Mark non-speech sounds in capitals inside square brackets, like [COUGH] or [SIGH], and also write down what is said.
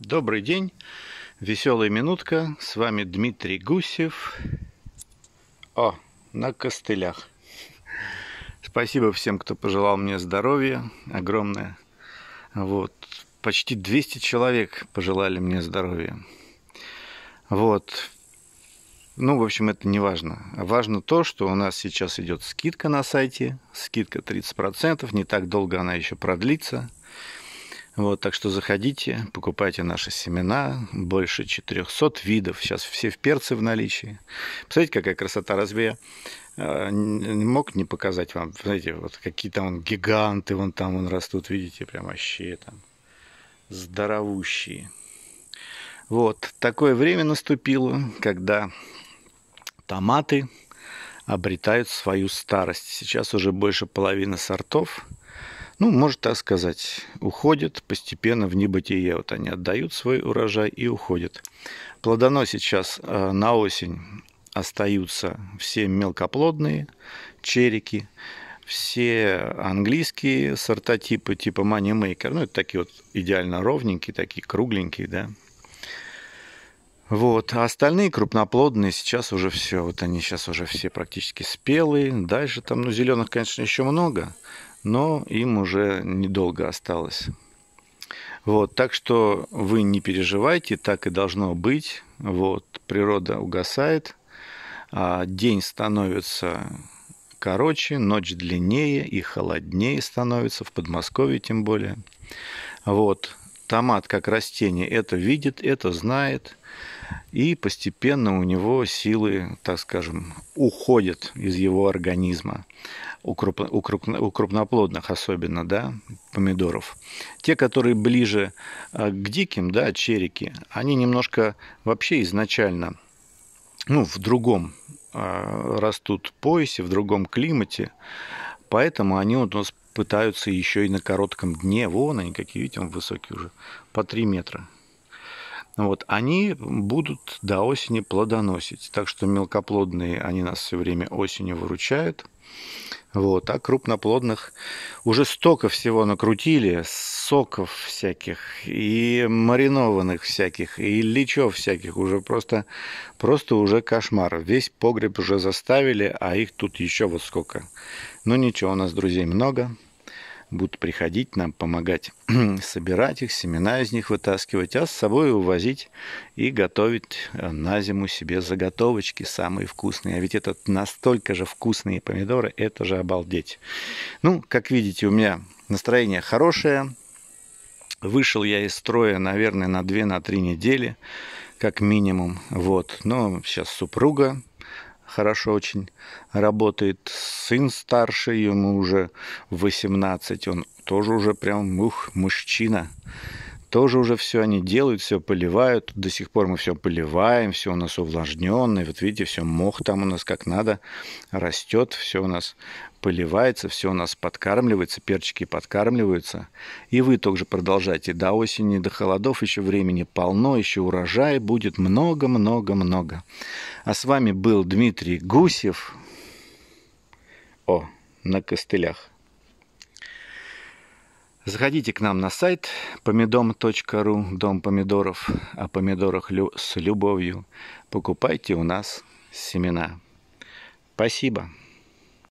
Добрый день, веселая минутка, с вами Дмитрий Гусев. О, на костылях. Спасибо всем, кто пожелал мне здоровья, огромное. Вот, почти 200 человек пожелали мне здоровья. Вот, ну, в общем, это не важно. Важно то, что у нас сейчас идет скидка на сайте, скидка 30%, не так долго она еще продлится. Вот, так что заходите, покупайте наши семена. Больше 400 видов. Сейчас все в перце в наличии. Посмотрите, какая красота. Разве я э, не мог не показать вам? Знаете, вот какие там гиганты вон там вон растут. Видите, прям вообще там здоровущие. Вот, такое время наступило, когда томаты обретают свою старость. Сейчас уже больше половины сортов – ну, может так сказать, уходят постепенно в небытие. Вот они отдают свой урожай и уходят. Плодоно сейчас э, на осень остаются все мелкоплодные черики, все английские сорта типа, типа Money Maker, ну, это такие вот идеально ровненькие, такие кругленькие, да, вот. А остальные крупноплодные сейчас уже все. Вот они сейчас уже все практически спелые. Дальше там, ну, зеленых, конечно, еще много но им уже недолго осталось. Вот, так что вы не переживайте, так и должно быть. Вот, природа угасает, а день становится короче, ночь длиннее и холоднее становится, в Подмосковье тем более. Вот, томат как растение это видит, это знает, и постепенно у него силы, так скажем, уходят из его организма. У, крупно, у, крупно, у крупноплодных особенно, да, помидоров. Те, которые ближе а, к диким, да, черики, они немножко вообще изначально, ну, в другом а, растут поясе, в другом климате, поэтому они вот у нас пытаются еще и на коротком дне. Вон они какие, видите, он высокий уже, по 3 метра вот, они будут до осени плодоносить. Так что мелкоплодные, они нас все время осенью выручают. Вот, а крупноплодных уже столько всего накрутили, соков всяких, и маринованных всяких, и личев всяких, уже просто, просто уже кошмар. Весь погреб уже заставили, а их тут еще вот сколько. Ну ничего, у нас друзей много, будут приходить нам помогать [CLEARS THROAT] собирать их, семена из них вытаскивать, а с собой увозить и готовить э, на зиму себе заготовочки самые вкусные. А ведь это настолько же вкусные помидоры, это же обалдеть. Ну, как видите, у меня настроение хорошее. Вышел я из строя, наверное, на 2-3 на недели, как минимум. Вот. Но сейчас супруга хорошо очень работает. Сын старший, ему уже 18, он тоже уже прям, ух, мужчина тоже уже все они делают, все поливают. До сих пор мы все поливаем, все у нас увлажненное. Вот видите, все мох там у нас как надо растет, все у нас поливается, все у нас подкармливается, перчики подкармливаются. И вы тоже продолжайте. До осени, до холодов еще времени полно, еще урожая будет много-много-много. А с вами был Дмитрий Гусев. О, на костылях. Заходите к нам на сайт помидом.ру, дом помидоров, о помидорах лю с любовью. Покупайте у нас семена. Спасибо.